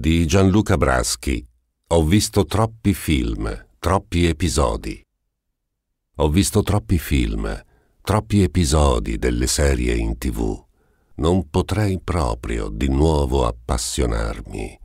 di Gianluca Braschi. Ho visto troppi film, troppi episodi. Ho visto troppi film, troppi episodi delle serie in tv. Non potrei proprio di nuovo appassionarmi.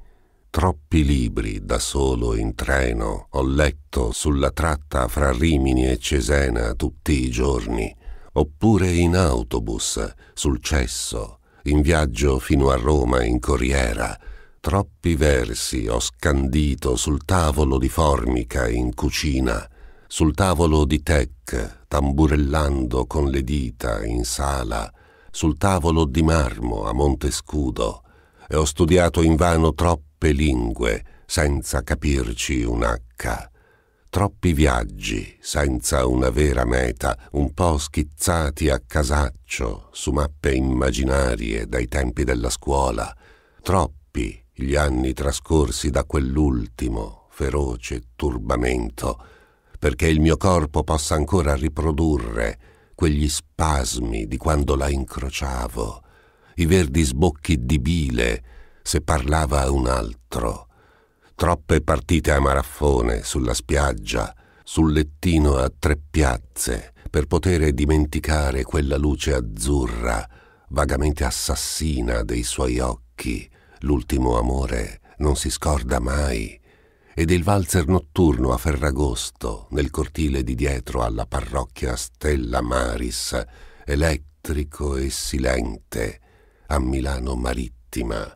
Troppi libri da solo in treno ho letto sulla tratta fra Rimini e Cesena tutti i giorni, oppure in autobus, sul cesso, in viaggio fino a Roma in corriera, Troppi versi ho scandito sul tavolo di formica in cucina, sul tavolo di tec, tamburellando con le dita in sala, sul tavolo di marmo a Montescudo, e ho studiato invano troppe lingue senza capirci un H troppi viaggi senza una vera meta, un po' schizzati a casaccio su mappe immaginarie dai tempi della scuola, troppi gli anni trascorsi da quell'ultimo feroce turbamento, perché il mio corpo possa ancora riprodurre quegli spasmi di quando la incrociavo, i verdi sbocchi di bile se parlava a un altro, troppe partite a maraffone sulla spiaggia, sul lettino a tre piazze, per poter dimenticare quella luce azzurra, vagamente assassina dei suoi occhi, L'ultimo amore non si scorda mai ed il valzer notturno a Ferragosto nel cortile di dietro alla parrocchia Stella Maris, elettrico e silente, a Milano marittima,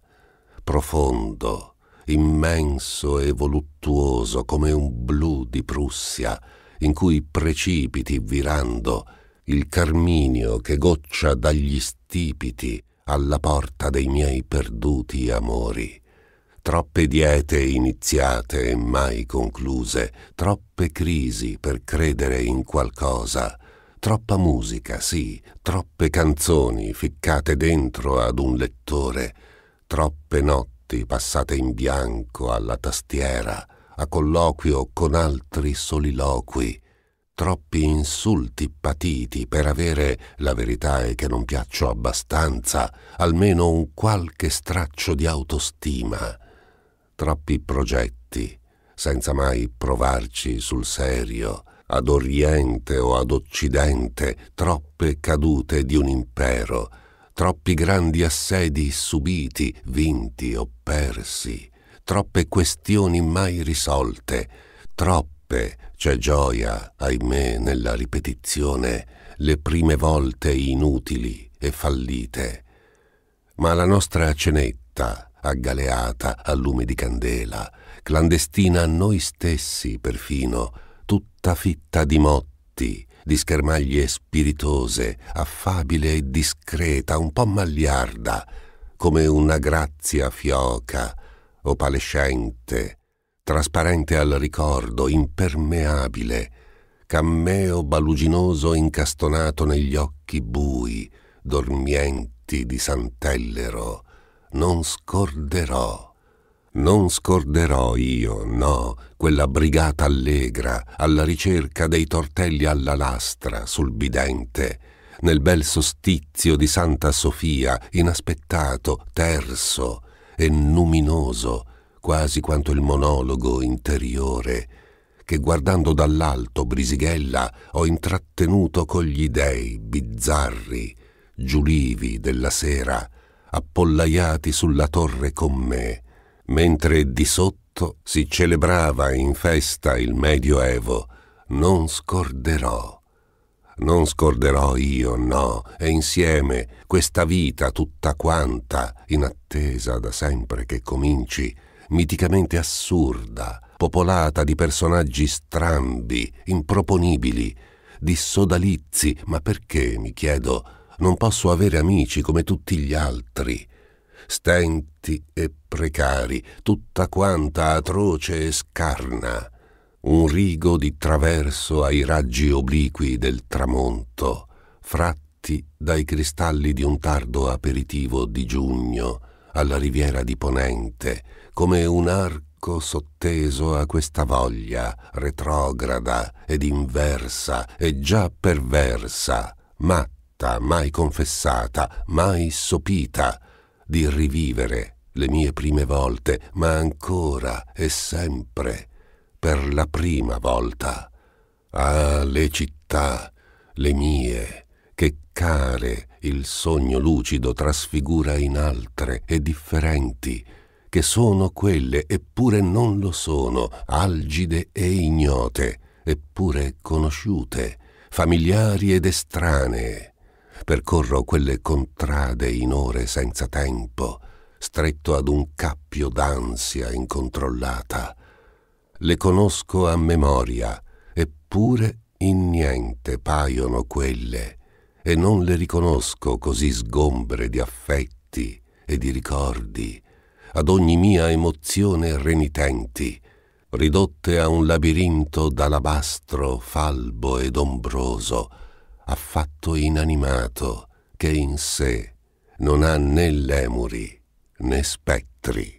profondo, immenso e voluttuoso come un blu di Prussia, in cui precipiti virando il carminio che goccia dagli stipiti alla porta dei miei perduti amori. Troppe diete iniziate e mai concluse, troppe crisi per credere in qualcosa, troppa musica, sì, troppe canzoni ficcate dentro ad un lettore, troppe notti passate in bianco alla tastiera, a colloquio con altri soliloqui, troppi insulti patiti per avere, la verità è che non piaccio abbastanza, almeno un qualche straccio di autostima, troppi progetti, senza mai provarci sul serio, ad oriente o ad occidente, troppe cadute di un impero, troppi grandi assedi subiti, vinti o persi, troppe questioni mai risolte, troppi tappe, c'è gioia, ahimè, nella ripetizione, le prime volte inutili e fallite. Ma la nostra cenetta, aggaleata a lume di candela, clandestina a noi stessi perfino, tutta fitta di motti, di schermaglie spiritose, affabile e discreta, un po' magliarda, come una grazia fioca, opalescente, trasparente al ricordo, impermeabile, cammeo baluginoso incastonato negli occhi bui, dormienti di Sant'Ellero, non scorderò. Non scorderò io, no, quella brigata allegra, alla ricerca dei tortelli alla lastra, sul bidente, nel bel sostizio di Santa Sofia, inaspettato, terso e luminoso, quasi quanto il monologo interiore che guardando dall'alto Brisighella ho intrattenuto con gli dei bizzarri, giulivi della sera, appollaiati sulla torre con me, mentre di sotto si celebrava in festa il Medioevo, non scorderò. Non scorderò io, no, e insieme questa vita tutta quanta, in attesa da sempre che cominci, miticamente assurda, popolata di personaggi strambi, improponibili, di sodalizi, ma perché, mi chiedo, non posso avere amici come tutti gli altri? Stenti e precari, tutta quanta atroce e scarna, un rigo di traverso ai raggi obliqui del tramonto, fratti dai cristalli di un tardo aperitivo di giugno, alla riviera di Ponente, come un arco sotteso a questa voglia retrograda ed inversa e già perversa, matta, mai confessata, mai sopita, di rivivere le mie prime volte, ma ancora e sempre per la prima volta. Ah, le città, le mie, che care il sogno lucido trasfigura in altre e differenti, che sono quelle eppure non lo sono, algide e ignote, eppure conosciute, familiari ed estranee. Percorro quelle contrade in ore senza tempo, stretto ad un cappio d'ansia incontrollata. Le conosco a memoria, eppure in niente paiono quelle e non le riconosco così sgombre di affetti e di ricordi, ad ogni mia emozione renitenti, ridotte a un labirinto d'alabastro falbo ed ombroso, affatto inanimato, che in sé non ha né lemuri né spettri.